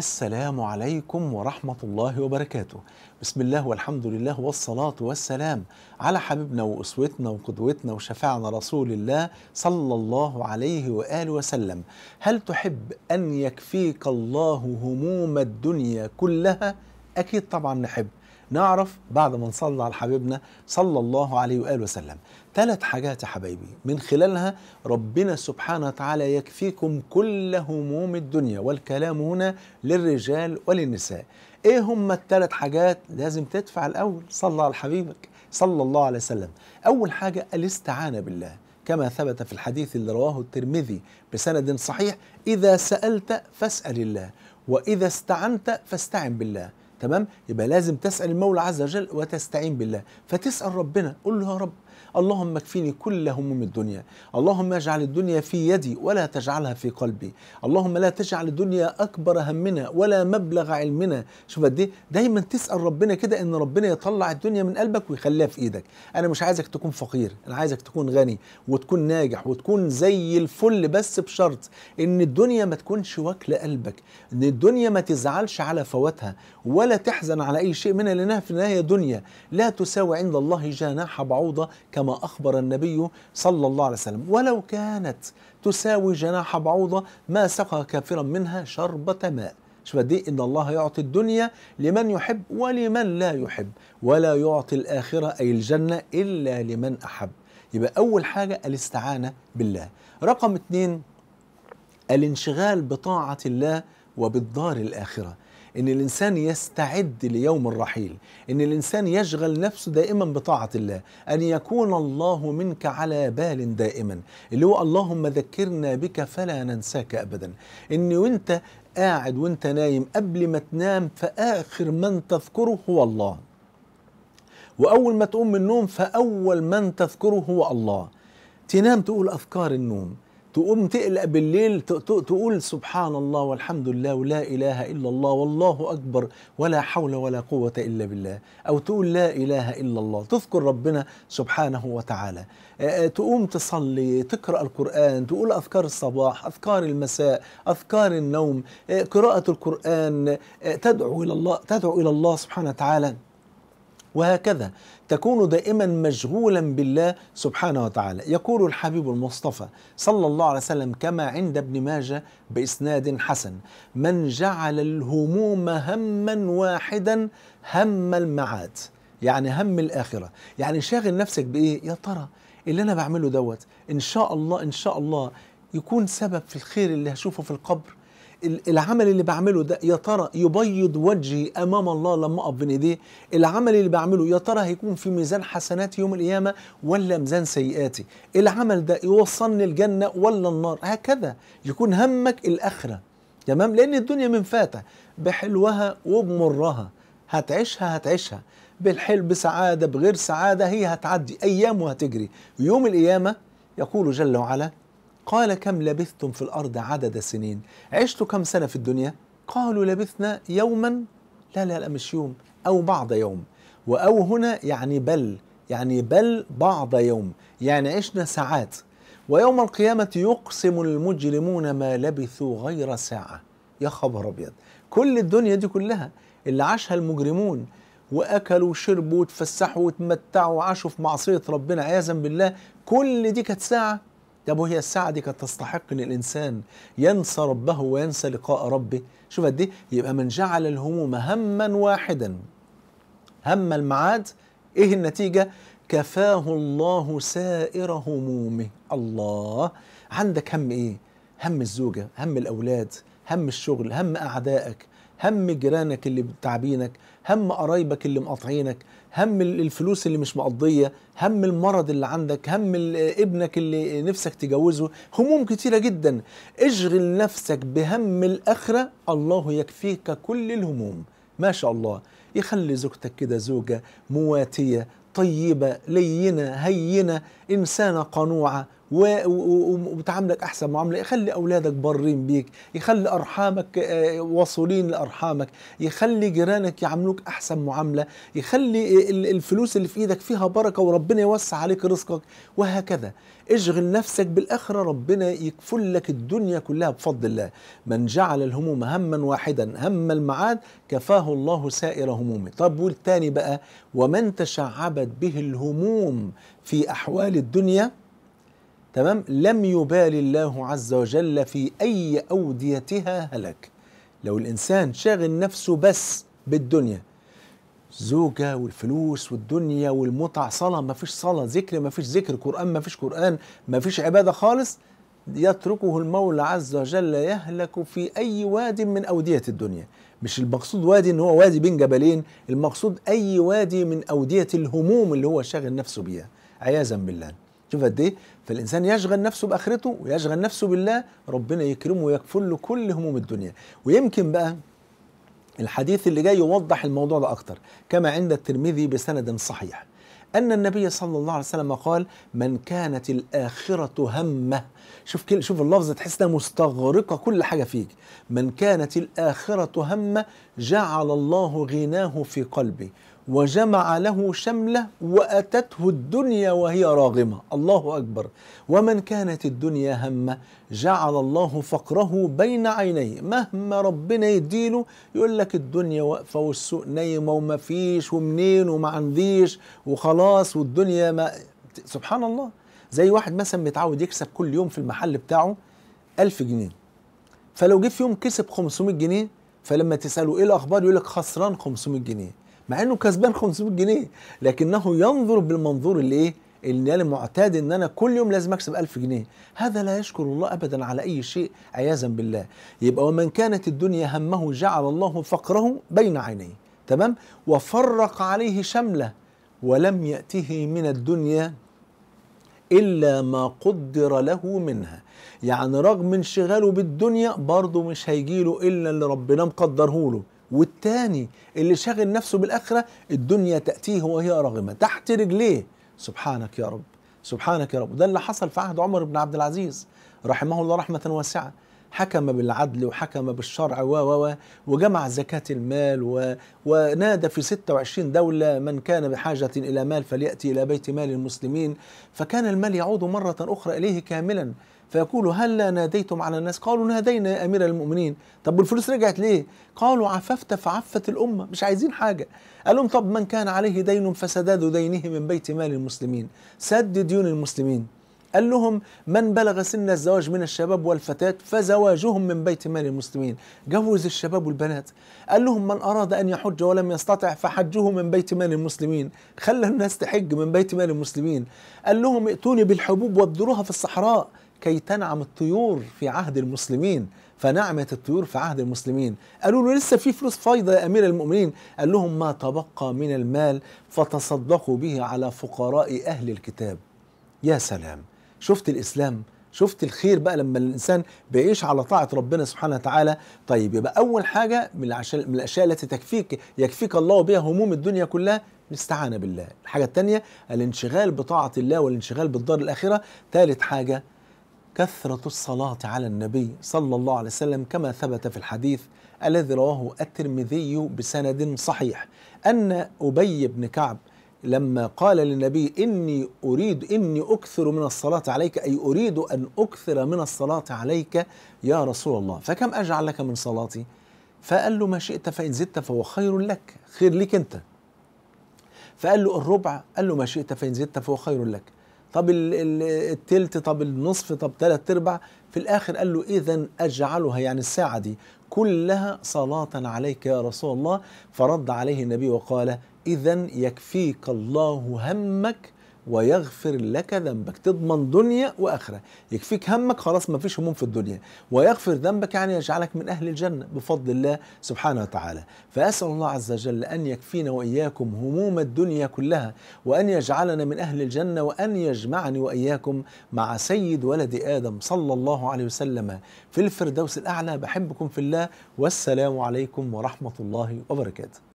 السلام عليكم ورحمة الله وبركاته بسم الله والحمد لله والصلاة والسلام على حبيبنا وأسوتنا وقدوتنا وشفاعنا رسول الله صلى الله عليه وآله وسلم هل تحب أن يكفيك الله هموم الدنيا كلها؟ أكيد طبعا نحب نعرف بعد ما نصلي على حبيبنا صلى الله عليه وآله وسلم ثلاث حاجات يا حبايبي من خلالها ربنا سبحانه وتعالى يكفيكم كل هموم الدنيا والكلام هنا للرجال وللنساء ايه هم الثلاث حاجات لازم تدفع الاول صلى على حبيبك صلى الله عليه وسلم اول حاجه الاستعانه بالله كما ثبت في الحديث اللي رواه الترمذي بسند صحيح اذا سالت فاسال الله واذا استعنت فاستعن بالله تمام يبقى لازم تسال المولى عز وجل وتستعين بالله فتسال ربنا قول له يا رب اللهم اكفيني كل هموم الدنيا اللهم اجعل الدنيا في يدي ولا تجعلها في قلبي اللهم لا تجعل الدنيا أكبر همنا ولا مبلغ علمنا شوف قد ايه دايما تسأل ربنا كده ان ربنا يطلع الدنيا من قلبك ويخليها في ايدك انا مش عايزك تكون فقير انا عايزك تكون غني وتكون ناجح وتكون زي الفل بس بشرط ان الدنيا ما تكونش واكله قلبك ان الدنيا ما تزعلش على فواتها ولا تحزن على اي شيء منها لانها في النهايه دنيا لا تساوي عند الله جناح بعوضه كما كما أخبر النبي صلى الله عليه وسلم ولو كانت تساوي جناح بعوضة ما سقى كافرا منها شربة ماء شوف دي إيه إن الله يعطي الدنيا لمن يحب ولمن لا يحب ولا يعطي الآخرة أي الجنة إلا لمن أحب يبقى أول حاجة الاستعانة بالله رقم اثنين الانشغال بطاعة الله وبالدار الآخرة ان الانسان يستعد ليوم الرحيل ان الانسان يشغل نفسه دائما بطاعه الله ان يكون الله منك على بال دائما اللي هو اللهم ذكرنا بك فلا ننساك ابدا ان وانت قاعد وانت نايم قبل ما تنام فاخر من تذكره هو الله واول ما تقوم من النوم فاول من تذكره هو الله تنام تقول اذكار النوم تقوم تقلق بالليل تقول سبحان الله والحمد لله ولا إله إلا الله والله أكبر ولا حول ولا قوة إلا بالله أو تقول لا إله إلا الله تذكر ربنا سبحانه وتعالى تقوم تصلي تقرأ القرآن تقول أذكار الصباح أذكار المساء أذكار النوم قراءة القرآن تدعو إلى الله تدعو إلى الله سبحانه وتعالى وهكذا تكون دائما مشغولا بالله سبحانه وتعالى يقول الحبيب المصطفى صلى الله عليه وسلم كما عند ابن ماجه بإسناد حسن من جعل الهموم هما واحدا هم المعاد يعني هم الآخرة يعني شاغل نفسك بإيه يا ترى اللي أنا بعمله دوت إن شاء الله إن شاء الله يكون سبب في الخير اللي هشوفه في القبر العمل اللي بعمله ده يا ترى يبيض وجهي امام الله لما اقف بين ايديه العمل اللي بعمله يا ترى هيكون في ميزان حسناتي يوم القيامه ولا ميزان سيئاتي العمل ده يوصلني الجنه ولا النار هكذا يكون همك الاخره تمام لان الدنيا من فاتة بحلوها وبمرها هتعيشها هتعيشها بالحل بسعاده بغير سعاده هي هتعدي ايام وهتجري يوم القيامه يقول جل وعلا قال كم لبثتم في الأرض عدد سنين عشتوا كم سنة في الدنيا قالوا لبثنا يوما لا لا لا مش يوم أو بعض يوم وأو هنا يعني بل يعني بل بعض يوم يعني عشنا ساعات ويوم القيامة يقسم المجرمون ما لبثوا غير ساعة يا خبر أبيض كل الدنيا دي كلها اللي عاشها المجرمون واكلوا وشربوا وتفسحوا وتمتعوا وعاشوا في معصيه ربنا عياذا بالله كل دي كانت ساعه طب وهي الساعة السعة دي كانت تستحق إن الإنسان ينسى ربه وينسى لقاء ربه شوف قد إيه يبقى من جعل الهموم هما واحدا هم المعاد إيه النتيجة كفاه الله سائر همومه الله عندك هم إيه هم الزوجة هم الأولاد هم الشغل هم أعدائك هم جيرانك اللي تعبينك هم قرايبك اللي مقاطعينك هم الفلوس اللي مش مقضيه هم المرض اللي عندك هم ابنك اللي نفسك تجوزه هموم كتيره جدا اشغل نفسك بهم الاخره الله يكفيك كل الهموم ما شاء الله يخلي زوجتك كده زوجه مواتيه طيبه لينه هينه انسانه قنوعه وبتعاملك احسن معامله يخلي اولادك بارين بيك يخلي ارحامك آه، واصلين لارحامك يخلي جيرانك يعاملوك احسن معامله يخلي الفلوس اللي في ايدك فيها بركه وربنا يوسع عليك رزقك وهكذا اشغل نفسك بالاخره ربنا يكفل لك الدنيا كلها بفضل الله من جعل الهموم هما واحدا هم المعاد كفاه الله سائر همومه طب والتاني بقى ومن تشعبت به الهموم في احوال الدنيا تمام لم يبال الله عز وجل في أي أوديتها هلك لو الإنسان شاغل نفسه بس بالدنيا زوجة والفلوس والدنيا والمتع صلاة ما فيش صلاة ذكر ما فيش ذكر قرآن ما فيش قرآن ما فيش عبادة خالص يتركه المولى عز وجل يهلك في أي واد من أودية الدنيا مش المقصود وادي ان هو وادي بين جبلين المقصود اي وادي من اوديه الهموم اللي هو شاغل نفسه بيها عياذا بالله شوف قد ايه فالانسان يشغل نفسه باخرته ويشغل نفسه بالله ربنا يكرمه ويكفل له كل هموم الدنيا ويمكن بقى الحديث اللي جاي يوضح الموضوع ده اكتر كما عند الترمذي بسند صحيح أن النبي صلى الله عليه وسلم قال من كانت الآخرة همه شوف كل شوف اللفظ تحس انها مستغرقة كل حاجة فيك من كانت الآخرة همه جعل الله غناه في قلبي وجمع له شمله واتته الدنيا وهي راغمه الله اكبر ومن كانت الدنيا همه جعل الله فقره بين عينيه مهما ربنا يديله يقول لك الدنيا واقفه والسوق نايمه وما فيش ومنين وما عنديش وخلاص والدنيا ما سبحان الله زي واحد مثلا متعود يكسب كل يوم في المحل بتاعه ألف جنيه فلو جه في يوم كسب 500 جنيه فلما تساله ايه الاخبار يقول لك خسران 500 جنيه مع انه كسبان 500 جنيه لكنه ينظر بالمنظور اللي ايه اللي انا معتاد ان انا كل يوم لازم اكسب 1000 جنيه هذا لا يشكر الله ابدا على اي شيء عياذا بالله يبقى ومن كانت الدنيا همه جعل الله فقره بين عينيه تمام وفرق عليه شمله ولم ياته من الدنيا الا ما قدر له منها يعني رغم انشغاله بالدنيا برضه مش هيجيله الا اللي ربنا مقدره له والتاني اللي شاغل نفسه بالآخرة الدنيا تأتيه وهي راغمة تحت رجليه سبحانك يا رب سبحانك يا رب وده اللي حصل في عهد عمر بن عبد العزيز رحمه الله رحمة واسعة حكم بالعدل وحكم بالشرع و و وجمع زكاة المال و ونادى في 26 دولة من كان بحاجة إلى مال فليأتي إلى بيت مال المسلمين فكان المال يعود مرة أخرى إليه كاملا فيقول هل ناديتم على الناس قالوا نادينا يا امير المؤمنين طب والفلوس رجعت ليه قالوا عففت فعفت الامه مش عايزين حاجه قال لهم طب من كان عليه دين فسداد دينه من بيت مال المسلمين سد ديون المسلمين قال لهم من بلغ سن الزواج من الشباب والفتاة فزواجهم من بيت مال المسلمين جوز الشباب والبنات قال لهم من أراد أن يحج ولم يستطع فحجه من بيت مال المسلمين خلى الناس تحج من بيت مال المسلمين قال لهم ائتوني بالحبوب وابذروها في الصحراء كي تنعم الطيور في عهد المسلمين فنعمت الطيور في عهد المسلمين قالوا له لسه في فلوس فايضة يا أمير المؤمنين قال لهم ما تبقى من المال فتصدقوا به على فقراء أهل الكتاب يا سلام شفت الإسلام شفت الخير بقى لما الانسان بيعيش على طاعه ربنا سبحانه وتعالى طيب يبقى اول حاجه من, من الاشياء التي تكفيك يكفيك الله بها هموم الدنيا كلها الاستعانه بالله الحاجه الثانيه الانشغال بطاعه الله والانشغال بالدار الاخره ثالث حاجه كثرة الصلاة على النبي صلى الله عليه وسلم كما ثبت في الحديث الذي رواه الترمذي بسند صحيح أن أبي بن كعب لما قال للنبي إني أريد إني أكثر من الصلاة عليك أي أريد أن أكثر من الصلاة عليك يا رسول الله فكم أجعل لك من صلاتي فقال له ما شئت فإن زدت فهو خير لك خير لك أنت فقال له الربع قال له ما شئت فإن زدت فهو خير لك طب التلت طب النصف طب ثلاث ارباع في الاخر قال له اذا اجعلها يعني الساعه دي كلها صلاه عليك يا رسول الله فرد عليه النبي وقال اذا يكفيك الله همك ويغفر لك ذنبك تضمن دنيا واخره يكفيك همك خلاص ما فيش هموم في الدنيا ويغفر ذنبك يعني يجعلك من اهل الجنه بفضل الله سبحانه وتعالى فاسال الله عز وجل ان يكفينا واياكم هموم الدنيا كلها وان يجعلنا من اهل الجنه وان يجمعني واياكم مع سيد ولد ادم صلى الله عليه وسلم في الفردوس الاعلى بحبكم في الله والسلام عليكم ورحمه الله وبركاته